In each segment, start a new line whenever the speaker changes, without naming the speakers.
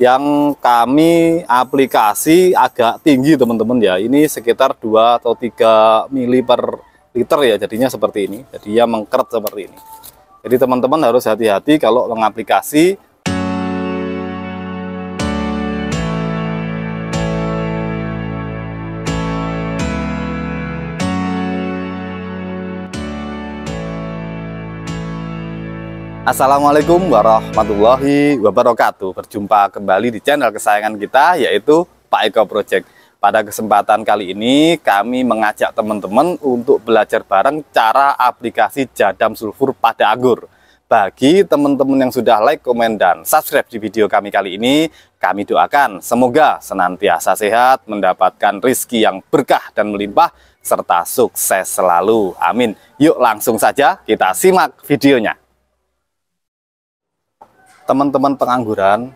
yang kami aplikasi agak tinggi teman-teman ya ini sekitar 2 atau 3 mili per liter ya jadinya seperti ini jadi ya mengkeret seperti ini jadi teman-teman harus hati-hati kalau mengaplikasi Assalamualaikum warahmatullahi wabarakatuh. Berjumpa kembali di channel kesayangan kita yaitu Pak Eko Project. Pada kesempatan kali ini kami mengajak teman-teman untuk belajar bareng cara aplikasi jadam sulfur pada anggur. Bagi teman-teman yang sudah like, komen, dan subscribe di video kami kali ini, kami doakan semoga senantiasa sehat, mendapatkan rizki yang berkah dan melimpah, serta sukses selalu. Amin. Yuk langsung saja kita simak videonya teman-teman pengangguran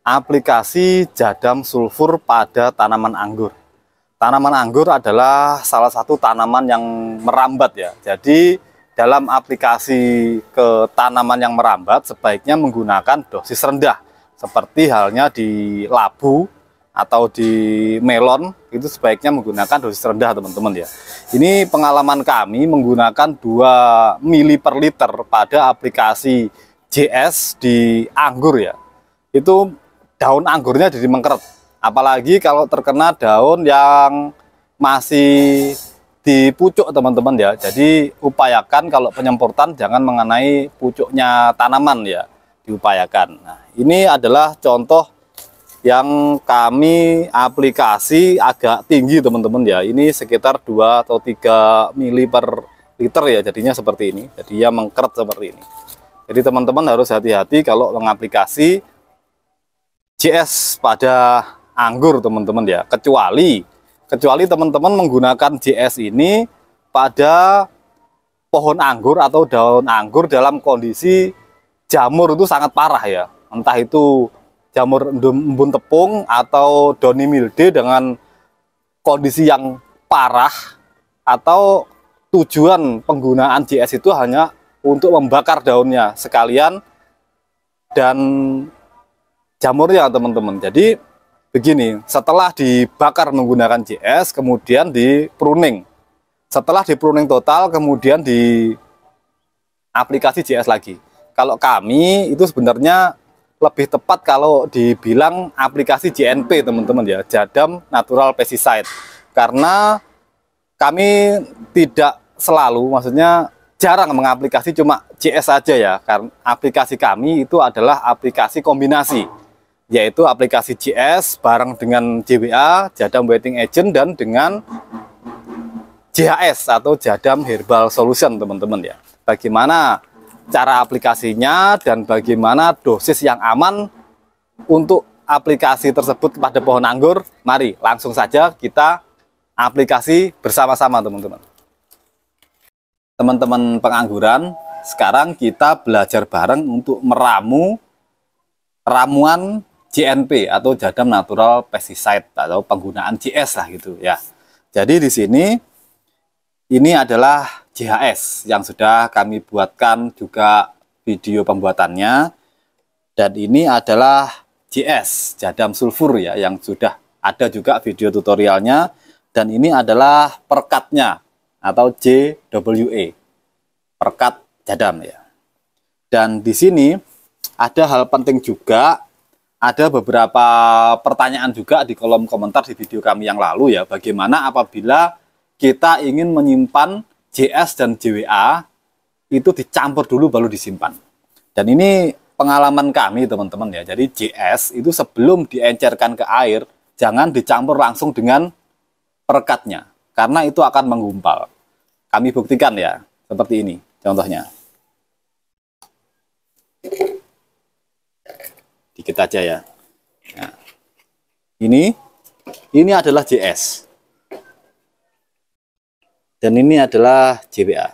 aplikasi jadam sulfur pada tanaman anggur. Tanaman anggur adalah salah satu tanaman yang merambat ya. Jadi dalam aplikasi ke tanaman yang merambat sebaiknya menggunakan dosis rendah seperti halnya di labu atau di melon itu sebaiknya menggunakan dosis rendah teman-teman ya ini pengalaman kami menggunakan 2 mili per liter pada aplikasi JS di anggur ya itu daun anggurnya jadi mengkeret apalagi kalau terkena daun yang masih di pucuk teman-teman ya jadi upayakan kalau penyemprotan jangan mengenai pucuknya tanaman ya diupayakan nah, ini adalah contoh yang kami aplikasi agak tinggi teman-teman ya ini sekitar 2 atau 3 mili per liter ya jadinya seperti ini jadi ya mengkeret seperti ini jadi teman-teman harus hati-hati kalau mengaplikasi CS pada anggur teman-teman ya. Kecuali kecuali teman-teman menggunakan CS ini pada pohon anggur atau daun anggur dalam kondisi jamur itu sangat parah ya. Entah itu jamur embun tepung atau doni milde dengan kondisi yang parah atau tujuan penggunaan CS itu hanya untuk membakar daunnya sekalian dan jamurnya teman-teman jadi begini setelah dibakar menggunakan JS kemudian di pruning setelah di pruning total kemudian di aplikasi JS lagi kalau kami itu sebenarnya lebih tepat kalau dibilang aplikasi JNP teman-teman ya Jadam Natural Pesticide karena kami tidak selalu maksudnya jarang mengaplikasi cuma CS saja ya karena aplikasi kami itu adalah aplikasi kombinasi yaitu aplikasi CS bareng dengan JWA Jadam Waiting Agent dan dengan JHS atau Jadam Herbal Solution teman-teman ya bagaimana cara aplikasinya dan bagaimana dosis yang aman untuk aplikasi tersebut pada pohon anggur mari langsung saja kita aplikasi bersama-sama teman-teman teman-teman pengangguran sekarang kita belajar bareng untuk meramu ramuan JNP atau jadam natural pesticide atau penggunaan GS lah gitu ya jadi di sini ini adalah JHS yang sudah kami buatkan juga video pembuatannya dan ini adalah GS jadam sulfur ya yang sudah ada juga video tutorialnya dan ini adalah perkatnya atau JWE perkat jadam ya. Dan di sini ada hal penting juga, ada beberapa pertanyaan juga di kolom komentar di video kami yang lalu ya, bagaimana apabila kita ingin menyimpan JS dan JWA itu dicampur dulu baru disimpan. Dan ini pengalaman kami teman-teman ya. Jadi JS itu sebelum diencerkan ke air, jangan dicampur langsung dengan perekatnya karena itu akan menggumpal kami buktikan ya, seperti ini contohnya. Dikit aja ya. Nah, ini ini adalah JS. Dan ini adalah JBA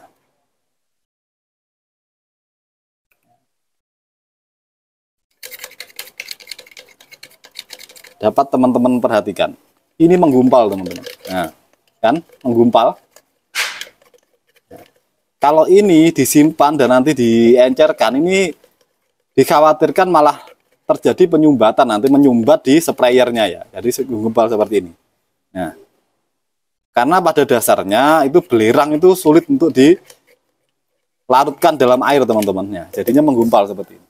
Dapat teman-teman perhatikan. Ini menggumpal, teman-teman. Nah, kan? Menggumpal kalau ini disimpan dan nanti diencerkan ini dikhawatirkan malah terjadi penyumbatan nanti menyumbat di sprayernya ya jadi gumpal seperti ini nah karena pada dasarnya itu belerang itu sulit untuk dilarutkan dalam air teman-temannya jadinya menggumpal seperti ini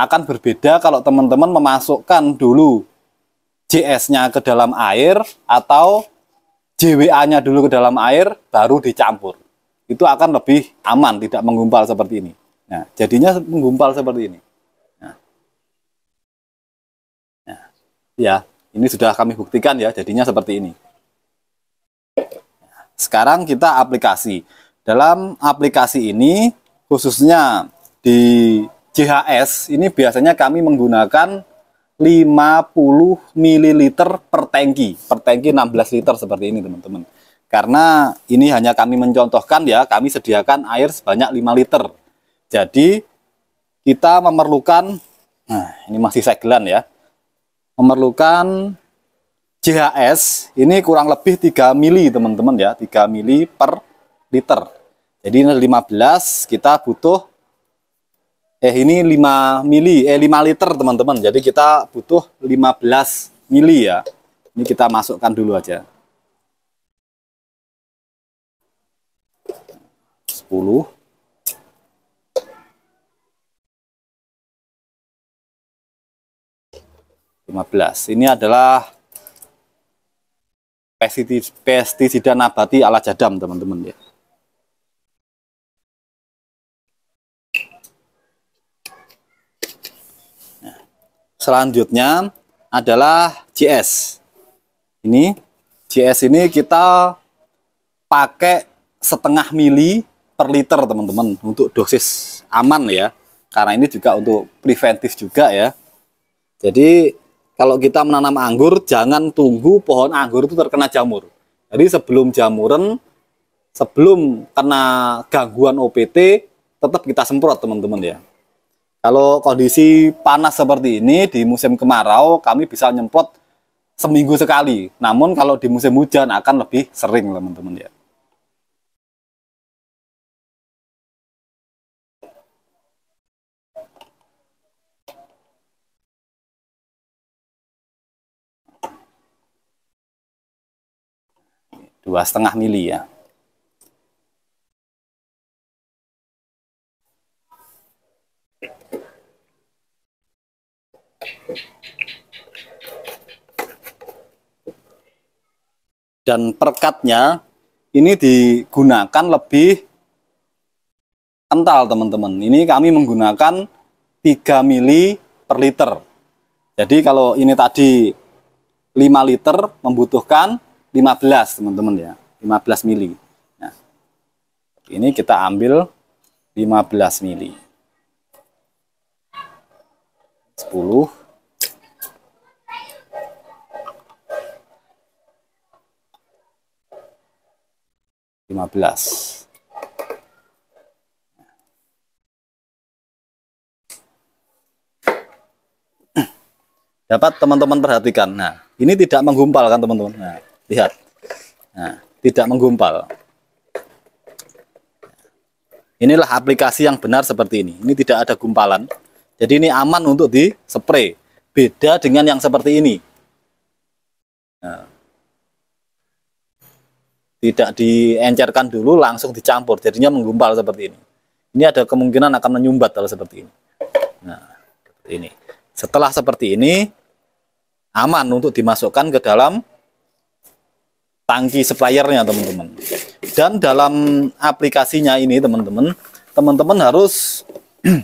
akan berbeda kalau teman-teman memasukkan dulu JS-nya ke dalam air atau JWA-nya dulu ke dalam air baru dicampur itu akan lebih aman, tidak menggumpal seperti ini. Nah, jadinya menggumpal seperti ini. Nah. nah, ya, ini sudah kami buktikan ya, jadinya seperti ini. Nah, sekarang kita aplikasi. Dalam aplikasi ini, khususnya di JHS, ini biasanya kami menggunakan 50 ml per tangki, per tangki 16 liter seperti ini teman-teman. Karena ini hanya kami mencontohkan ya, kami sediakan air sebanyak 5 liter. Jadi kita memerlukan, nah ini masih segelan ya, memerlukan JHS ini kurang lebih 3 mili teman-teman ya, 3 mili per liter. Jadi ini 15 kita butuh eh ini 5 mili eh 5 liter teman-teman. Jadi kita butuh 15 mili ya. Ini kita masukkan dulu aja. 10 15. Ini adalah pestisida nabati ala jadam, teman-teman ya. Nah, selanjutnya adalah GS. Ini GS ini kita pakai setengah mili per liter teman-teman untuk dosis aman ya karena ini juga untuk preventif juga ya jadi kalau kita menanam anggur jangan tunggu pohon anggur itu terkena jamur jadi sebelum jamuran sebelum kena gangguan OPT tetap kita semprot teman-teman ya kalau kondisi panas seperti ini di musim kemarau kami bisa nyemprot seminggu sekali namun kalau di musim hujan akan lebih sering teman-teman ya dua setengah mili ya. Dan perkatnya ini digunakan lebih kental teman-teman. Ini kami menggunakan 3 mili per liter. Jadi kalau ini tadi 5 liter membutuhkan 15 teman-teman ya 15 mili nah, ini kita ambil 15 mili 10 15 dapat teman-teman perhatikan. Nah, ini tidak menggumpal kan teman-teman. Nah, lihat nah, tidak menggumpal inilah aplikasi yang benar seperti ini ini tidak ada gumpalan jadi ini aman untuk di spray beda dengan yang seperti ini nah, tidak diencerkan dulu langsung dicampur jadinya menggumpal seperti ini ini ada kemungkinan akan menyumbat kalau seperti ini nah seperti ini setelah seperti ini aman untuk dimasukkan ke dalam tangki suppliernya teman-teman dan dalam aplikasinya ini teman-teman teman-teman harus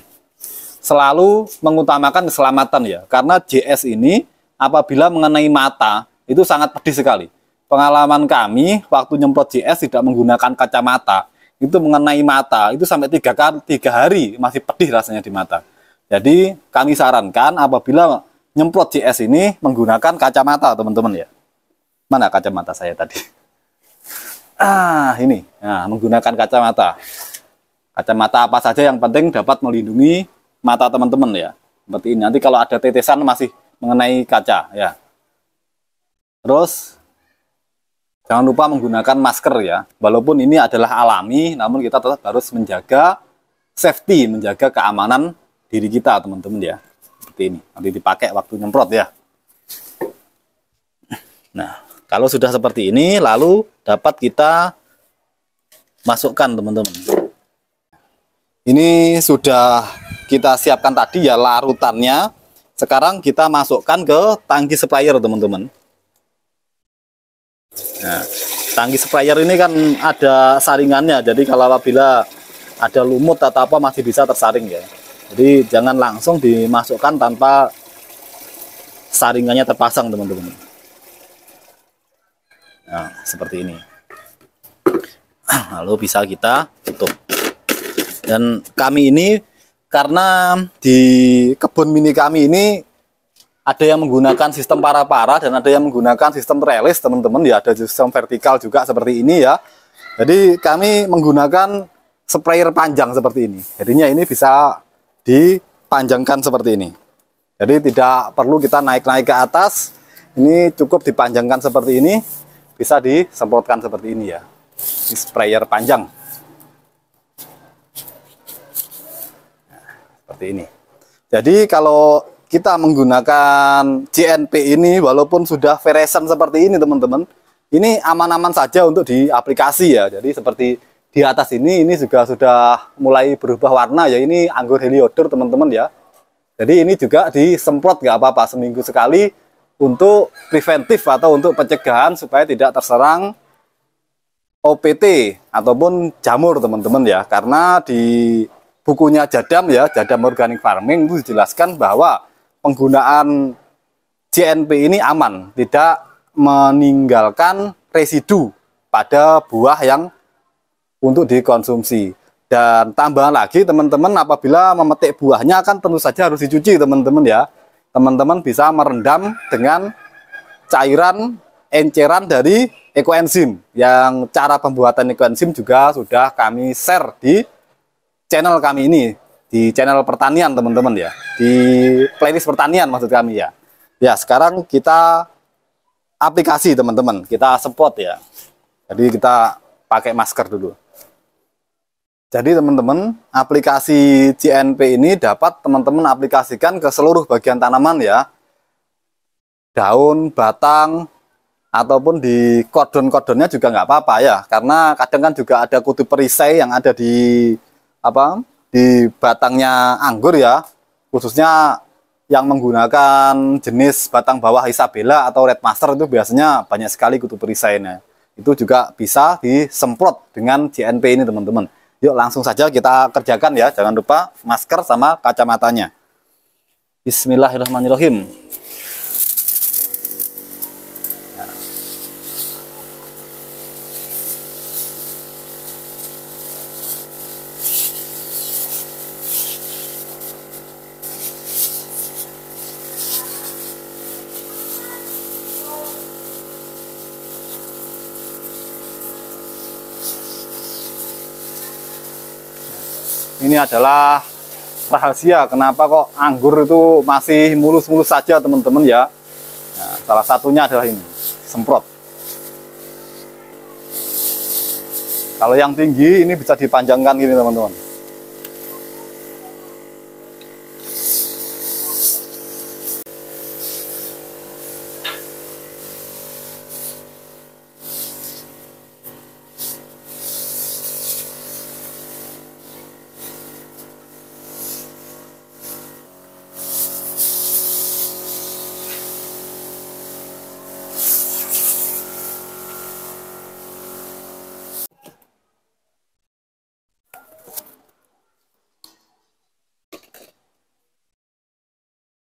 selalu mengutamakan keselamatan ya karena JS ini apabila mengenai mata itu sangat pedih sekali pengalaman kami waktu nyemprot JS tidak menggunakan kacamata itu mengenai mata itu sampai tiga kali tiga hari masih pedih rasanya di mata jadi kami sarankan apabila nyemprot JS ini menggunakan kacamata teman-teman ya Mana kacamata saya tadi? Ah, ini. Nah, menggunakan kacamata. Kacamata apa saja yang penting dapat melindungi mata teman-teman ya. Seperti ini. Nanti kalau ada tetesan masih mengenai kaca ya. Terus jangan lupa menggunakan masker ya. Walaupun ini adalah alami, namun kita tetap harus menjaga safety, menjaga keamanan diri kita teman-teman ya. Seperti ini. Nanti dipakai waktu nyemprot ya. Nah, kalau sudah seperti ini, lalu dapat kita masukkan teman-teman. Ini sudah kita siapkan tadi ya larutannya. Sekarang kita masukkan ke tangki sprayer teman-teman. Nah, tangki sprayer ini kan ada saringannya, jadi kalau apabila ada lumut atau apa masih bisa tersaring ya. Jadi jangan langsung dimasukkan tanpa saringannya terpasang teman-teman. Nah, seperti ini. Lalu bisa kita tutup. Dan kami ini karena di kebun mini kami ini ada yang menggunakan sistem para-para dan ada yang menggunakan sistem trellis, teman-teman ya ada sistem vertikal juga seperti ini ya. Jadi kami menggunakan sprayer panjang seperti ini. Jadinya ini bisa dipanjangkan seperti ini. Jadi tidak perlu kita naik-naik ke atas. Ini cukup dipanjangkan seperti ini bisa disemprotkan seperti ini ya ini sprayer panjang nah, seperti ini jadi kalau kita menggunakan CNP ini walaupun sudah veresen seperti ini teman-teman ini aman-aman saja untuk di aplikasi ya jadi seperti di atas ini ini juga sudah mulai berubah warna ya ini anggur heliodor teman-teman ya jadi ini juga disemprot nggak apa-apa seminggu sekali untuk preventif atau untuk pencegahan supaya tidak terserang OPT ataupun jamur teman-teman ya karena di bukunya Jadam ya Jadam Organic Farming itu dijelaskan bahwa penggunaan JNP ini aman tidak meninggalkan residu pada buah yang untuk dikonsumsi dan tambahan lagi teman-teman apabila memetik buahnya kan tentu saja harus dicuci teman-teman ya teman-teman bisa merendam dengan cairan enceran dari ekoenzim yang cara pembuatan ekoenzim juga sudah kami share di channel kami ini di channel pertanian teman-teman ya di playlist pertanian maksud kami ya ya sekarang kita aplikasi teman-teman kita support ya jadi kita pakai masker dulu jadi teman-teman, aplikasi CNP ini dapat teman-teman aplikasikan ke seluruh bagian tanaman ya. Daun, batang, ataupun di kordon-kordonnya juga nggak apa-apa ya. Karena kadang kan juga ada kutu perisai yang ada di apa di batangnya anggur ya. Khususnya yang menggunakan jenis batang bawah Isabella atau Red Master itu biasanya banyak sekali kutu perisainya. Itu juga bisa disemprot dengan CNP ini teman-teman. Yuk langsung saja kita kerjakan ya. Jangan lupa masker sama kacamatanya. Bismillahirrahmanirrahim. ini adalah rahasia kenapa kok anggur itu masih mulus-mulus saja teman-teman ya nah, salah satunya adalah ini semprot kalau yang tinggi ini bisa dipanjangkan gini teman-teman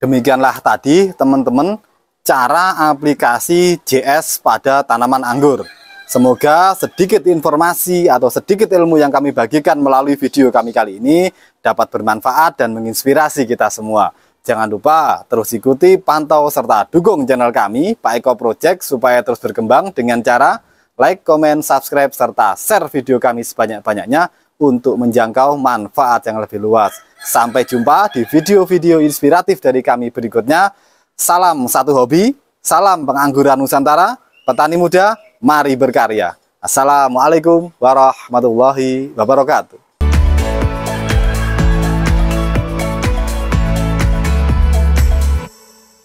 Demikianlah tadi teman-teman cara aplikasi JS pada tanaman anggur. Semoga sedikit informasi atau sedikit ilmu yang kami bagikan melalui video kami kali ini dapat bermanfaat dan menginspirasi kita semua. Jangan lupa terus ikuti, pantau, serta dukung channel kami, Pak Eko Project, supaya terus berkembang dengan cara like, comment, subscribe, serta share video kami sebanyak-banyaknya untuk menjangkau manfaat yang lebih luas. Sampai jumpa di video-video inspiratif dari kami berikutnya. Salam satu hobi, salam pengangguran Nusantara, petani muda, mari berkarya. Assalamualaikum warahmatullahi wabarakatuh.